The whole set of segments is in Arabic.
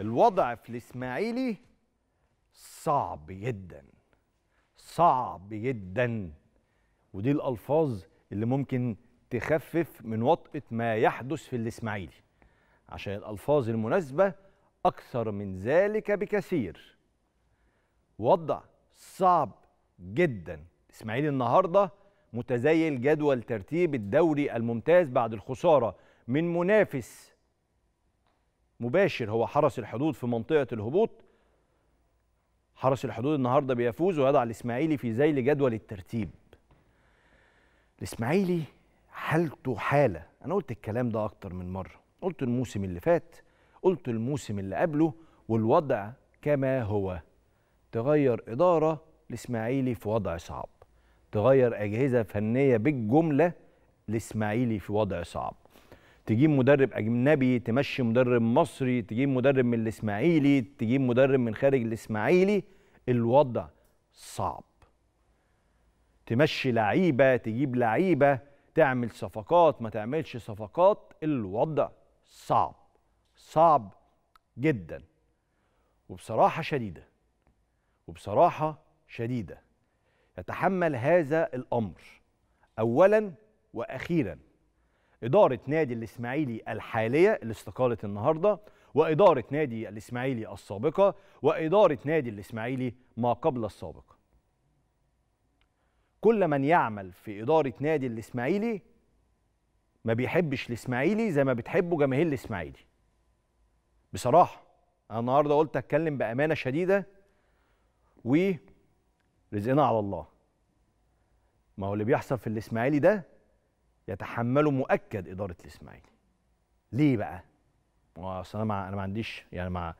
الوضع في الاسماعيلي صعب جدا صعب جدا ودي الالفاظ اللي ممكن تخفف من وطئه ما يحدث في الاسماعيلي عشان الالفاظ المناسبه اكثر من ذلك بكثير وضع صعب جدا اسماعيلي النهارده متزايل جدول ترتيب الدوري الممتاز بعد الخساره من منافس مباشر هو حرس الحدود في منطقه الهبوط حرس الحدود النهارده بيفوز ويضع الاسماعيلي في ذيل جدول الترتيب الاسماعيلي حالته حاله انا قلت الكلام ده اكتر من مره قلت الموسم اللي فات قلت الموسم اللي قبله والوضع كما هو تغير اداره الاسماعيلي في وضع صعب تغير اجهزه فنيه بالجمله الاسماعيلي في وضع صعب تجيب مدرب اجنبي تمشي مدرب مصري تجيب مدرب من الاسماعيلي تجيب مدرب من خارج الاسماعيلي الوضع صعب تمشي لعيبه تجيب لعيبه تعمل صفقات ما تعملش صفقات الوضع صعب صعب جدا وبصراحه شديده وبصراحه شديده يتحمل هذا الامر اولا واخيرا إدارة نادي الإسماعيلي الحالية اللي استقالت النهاردة وإدارة نادي الإسماعيلي السابقة وإدارة نادي الإسماعيلي ما قبل السابق كل من يعمل في إدارة نادي الإسماعيلي ما بيحبش الإسماعيلي زي ما بتحبه جماهير الإسماعيلي بصراحة أنا النهاردة قلت أتكلم بأمانة شديدة ورزقنا على الله ما هو اللي بيحصل في الإسماعيلي ده يتحمله مؤكد اداره الاسماعيلي ليه بقى اصل انا مع انا ما عنديش يعني مع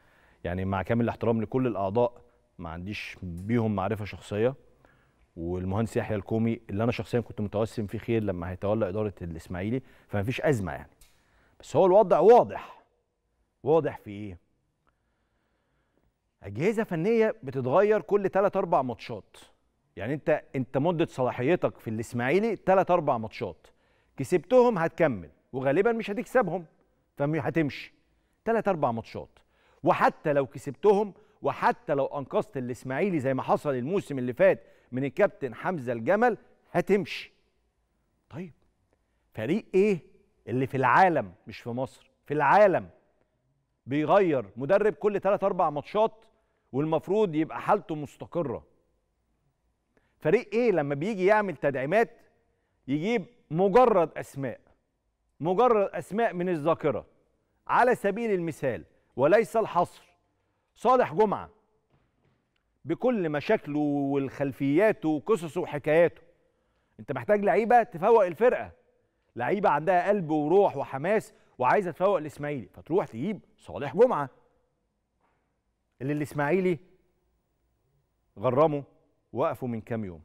يعني مع كامل الاحترام لكل الاعضاء ما عنديش بيهم معرفه شخصيه والمهندس يحيى الكومي اللي انا شخصيا كنت متوسم فيه خير لما هيتولى اداره الاسماعيلي فما فيش ازمه يعني بس هو الوضع واضح واضح في ايه اجهزه فنيه بتتغير كل 3 أربع ماتشات يعني انت انت مده صلاحيتك في الاسماعيلي 3 أربع ماتشات كسبتهم هتكمل وغالبا مش هتكسبهم فهتمشي ثلاث اربع ماتشات وحتى لو كسبتهم وحتى لو انقذت الاسماعيلي زي ما حصل الموسم اللي فات من الكابتن حمزه الجمل هتمشي طيب فريق ايه اللي في العالم مش في مصر في العالم بيغير مدرب كل ثلاث اربع ماتشات والمفروض يبقى حالته مستقره فريق ايه لما بيجي يعمل تدعيمات يجيب مجرد اسماء مجرد اسماء من الذاكره على سبيل المثال وليس الحصر صالح جمعه بكل مشاكله والخلفياته وقصصه وحكاياته انت محتاج لعيبه تفوق الفرقه لعيبه عندها قلب وروح وحماس وعايزه تفوق الاسماعيلي فتروح تجيب صالح جمعه اللي الاسماعيلي غرمه وقفوا من كام يوم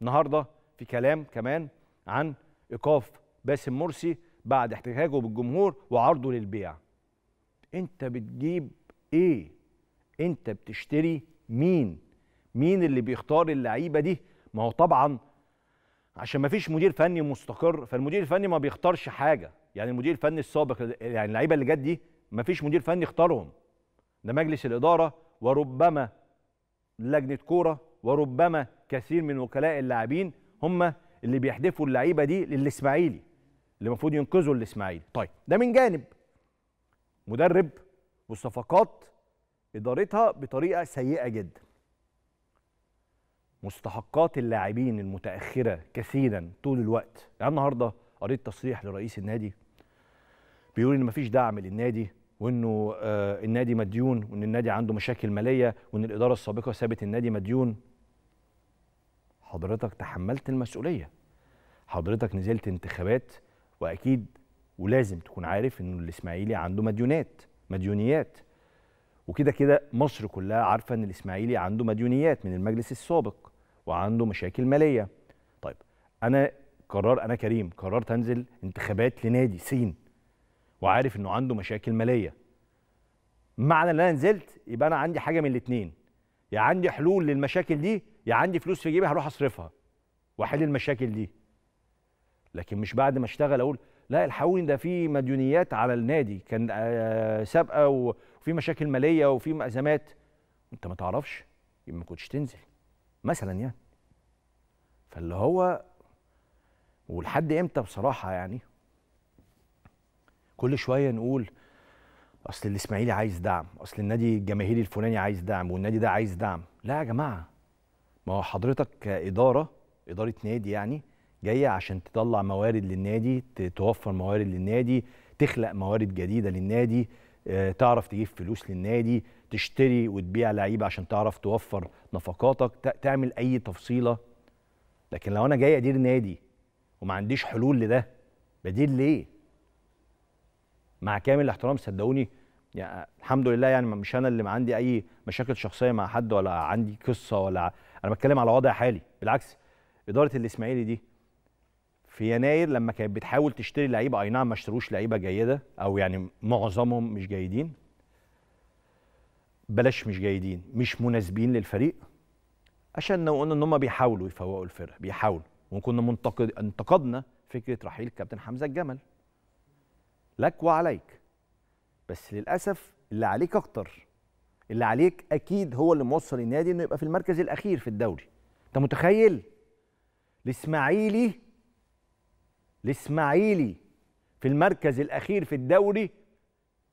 النهارده في كلام كمان عن ايقاف باسم مرسي بعد احتجاجه بالجمهور وعرضه للبيع انت بتجيب ايه انت بتشتري مين مين اللي بيختار اللعيبه دي ما هو طبعا عشان ما فيش مدير فني مستقر فالمدير الفني ما بيختارش حاجه يعني المدير الفني السابق يعني اللعيبه اللي جت دي ما فيش مدير فني اختارهم ده مجلس الاداره وربما لجنه كوره وربما كثير من وكلاء اللاعبين هم اللي بيحدفوا اللعيبه دي للاسماعيلي اللي المفروض ينقذوا الاسماعيلي طيب ده من جانب مدرب والصفقات ادارتها بطريقه سيئه جدا مستحقات اللاعبين المتاخره كثيرا طول الوقت يعني النهارده قريت تصريح لرئيس النادي بيقول ان مفيش دعم للنادي وانه آه النادي مديون وان النادي عنده مشاكل ماليه وان الاداره السابقه سابت النادي مديون حضرتك تحملت المسؤوليه حضرتك نزلت انتخابات واكيد ولازم تكون عارف انه الاسماعيلي عنده مديونات مديونيات وكده كده مصر كلها عارفه ان الاسماعيلي عنده مديونيات من المجلس السابق وعنده مشاكل ماليه طيب انا قرار انا كريم قررت انزل انتخابات لنادي سين وعارف انه عنده مشاكل ماليه معنى ان انا نزلت يبقى انا عندي حاجه من الاتنين يا عندي حلول للمشاكل دي يا عندي فلوس في جيبي هروح اصرفها واحل المشاكل دي لكن مش بعد ما اشتغل اقول لا الحقوني ده في مديونيات على النادي كان آه، سابقه وفي مشاكل ماليه وفي ازمات انت ما تعرفش يبقى ما كنتش تنزل مثلا يعني فاللي هو ولحد امتى بصراحه يعني كل شويه نقول اصل الاسماعيلي عايز دعم اصل النادي الجماهيري الفلاني عايز دعم والنادي ده عايز دعم لا يا جماعه ما هو حضرتك كاداره اداره نادي يعني جايه عشان تطلع موارد للنادي توفر موارد للنادي تخلق موارد جديده للنادي آه، تعرف تجيب فلوس للنادي تشتري وتبيع لعيبه عشان تعرف توفر نفقاتك تعمل اي تفصيله لكن لو انا جاي ادير نادي وما عنديش حلول لده بدير ليه مع كامل الاحترام صدقوني يعني الحمد لله يعني مش انا اللي ما عندي اي مشاكل شخصيه مع حد ولا عندي قصه ولا انا بتكلم على وضع حالي بالعكس اداره الاسماعيلي دي في يناير لما كانت بتحاول تشتري لعيبه اي نعم ما اشتروش لعيبه جيده او يعني معظمهم مش جيدين بلاش مش جيدين مش مناسبين للفريق عشان لو قلنا ان هم بيحاولوا يفوقوا الفرقه بيحاولوا وكنا منتقد انتقدنا فكره رحيل كابتن حمزه الجمل لك وعليك بس للاسف اللي عليك اكتر اللي عليك اكيد هو اللي موصل النادي انه يبقى في المركز الاخير في الدوري انت متخيل الاسماعيلي الاسماعيلي في المركز الاخير في الدوري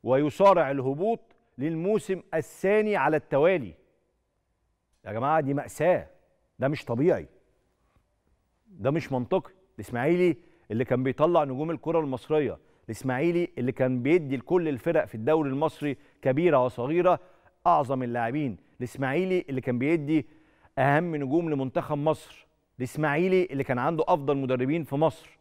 ويصارع الهبوط للموسم الثاني على التوالي يا جماعه دي ماساه ده مش طبيعي ده مش منطقي الاسماعيلي اللي كان بيطلع نجوم الكره المصريه الاسماعيلي اللي كان بيدي لكل الفرق في الدوري المصري كبيره وصغيره اعظم اللاعبين الاسماعيلي اللي كان بيدي اهم نجوم لمنتخب مصر الاسماعيلي اللي كان عنده افضل مدربين في مصر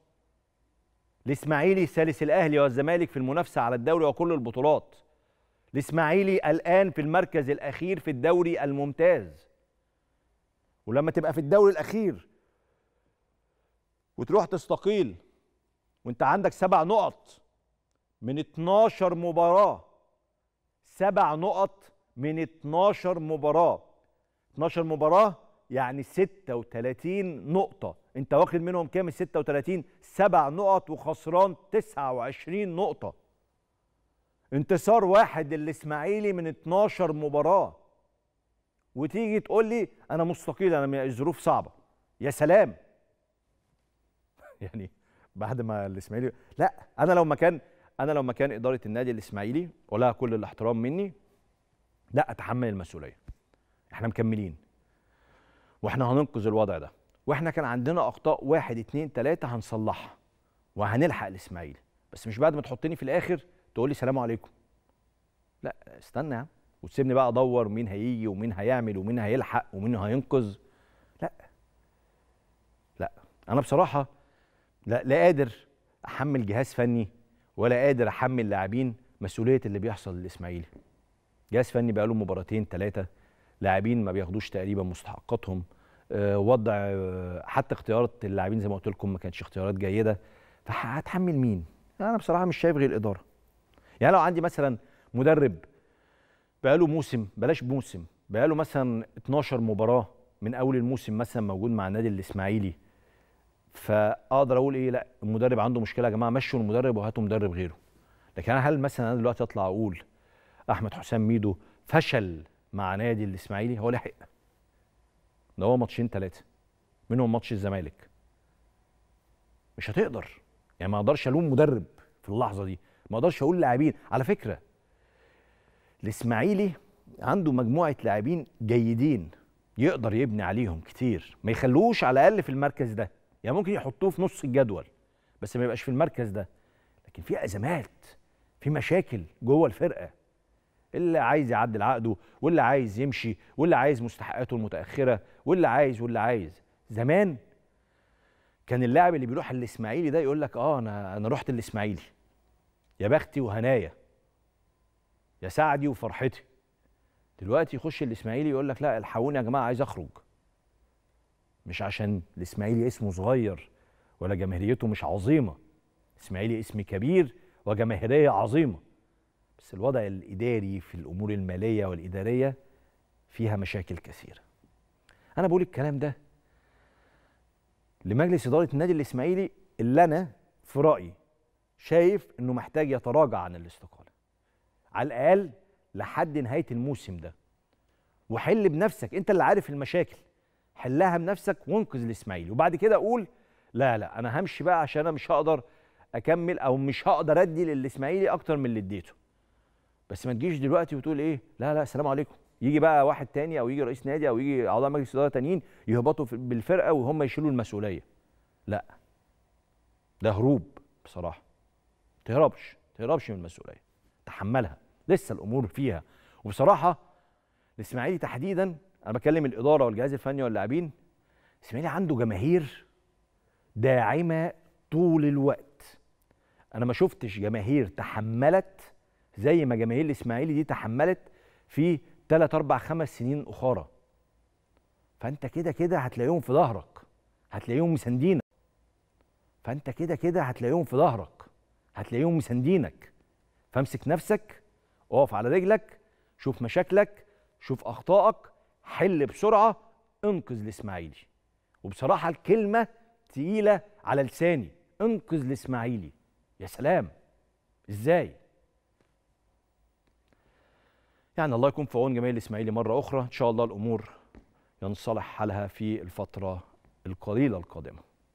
الاسماعيلي ثالث الاهلي والزمالك في المنافسه على الدوري وكل البطولات الاسماعيلي الان في المركز الاخير في الدوري الممتاز ولما تبقى في الدوري الاخير وتروح تستقيل وانت عندك سبع نقط من 12 مباراة سبع نقط من 12 مباراة 12 مباراة يعني 36 نقطة انت واخد منهم كام ال 36 سبع نقط وخسران 29 نقطة انتصار واحد للاسماعيلي من 12 مباراة وتيجي تقول لي انا مستقيل انا الظروف صعبة يا سلام يعني بعد ما الاسماعيلي لا انا لو مكان انا لو مكان اداره النادي الاسماعيلي ولها كل الاحترام مني لا اتحمل المسؤوليه احنا مكملين واحنا هننقذ الوضع ده واحنا كان عندنا اخطاء واحد اتنين تلاته هنصلحها وهنلحق الاسماعيلي بس مش بعد ما تحطني في الاخر تقول لي سلام عليكم لا استنى وتسيبني بقى ادور مين هيجي ومين هيعمل ومين هيلحق ومين هينقذ لا لا انا بصراحه لا, لا قادر احمل جهاز فني ولا قادر احمل لاعبين مسؤوليه اللي بيحصل للاسماعيلي جهاز فني بقاله مباراتين ثلاثه لاعبين ما بياخدوش تقريبا مستحقاتهم آه، وضع آه، حتى اختيارات اللاعبين زي ما قلت لكم ما كانتش اختيارات جيده فهتحمل مين انا بصراحه مش شايف غير الاداره يعني لو عندي مثلا مدرب بقاله موسم بلاش موسم بقاله مثلا 12 مباراه من اول الموسم مثلا موجود مع النادي الاسماعيلي فاقدر اقول ايه لا المدرب عنده مشكله يا جماعه مشوا المدرب وهاتوا مدرب غيره لكن هل مثلا انا دلوقتي اطلع اقول احمد حسام ميدو فشل مع نادي الاسماعيلي هو لحق ده هو ماتشين ثلاثه منهم ماتش الزمالك مش هتقدر يعني ما اقدرش الوم مدرب في اللحظه دي ما اقدرش اقول لاعبين على فكره الاسماعيلي عنده مجموعه لاعبين جيدين يقدر يبني عليهم كتير ما يخلوش على الاقل في المركز ده يعني ممكن يحطوه في نص الجدول بس ما يبقاش في المركز ده لكن في ازمات في مشاكل جوه الفرقه اللي عايز يعدل عقده واللي عايز يمشي واللي عايز مستحقاته المتاخره واللي عايز واللي عايز زمان كان اللاعب اللي بيروح الاسماعيلي ده يقول لك اه انا انا رحت الاسماعيلي يا بختي وهنايا يا سعدي وفرحتي دلوقتي يخش الاسماعيلي يقول لك لا الحقوني يا جماعه عايز اخرج مش عشان الاسماعيلي اسمه صغير ولا جماهيريته مش عظيمه اسماعيلي اسم كبير وجماهيريه عظيمه بس الوضع الاداري في الامور الماليه والاداريه فيها مشاكل كثيره انا بقول الكلام ده لمجلس اداره النادي الاسماعيلي اللي انا في رايي شايف انه محتاج يتراجع عن الاستقاله على الاقل لحد نهايه الموسم ده وحل بنفسك انت اللي عارف المشاكل حلها بنفسك وانقذ الاسماعيلي وبعد كده اقول لا لا انا همشي بقى عشان انا مش هقدر اكمل او مش هقدر ادي للاسماعيلي اكتر من اللي اديته بس ما تجيش دلوقتي وتقول ايه لا لا السلام عليكم يجي بقى واحد تاني او يجي رئيس نادي او يجي اعضاء مجلس اداره تانيين يهبطوا بالفرقه وهم يشيلوا المسؤوليه لا ده هروب بصراحه تهربش تهربش من المسؤوليه تحملها لسه الامور فيها وبصراحه الاسماعيلي تحديدا انا بكلم الاداره والجهاز الفني واللاعبين الاسماعيلي عنده جماهير داعمه طول الوقت انا ما شفتش جماهير تحملت زي ما جماهير الاسماعيلي دي تحملت في 3 4 5 سنين اخرى فانت كده كده هتلاقيهم في ظهرك هتلاقيهم مساندينك فانت كده كده هتلاقيهم في ظهرك هتلاقيهم مساندينك فامسك نفسك اقف على رجلك شوف مشاكلك شوف اخطائك حل بسرعه انقذ الاسماعيلي وبصراحه الكلمه تقيله على لساني انقذ الاسماعيلي يا سلام ازاي يعني الله يكون في عون جماهير الاسماعيلي مره اخرى ان شاء الله الامور ينصلح حالها في الفتره القليله القادمه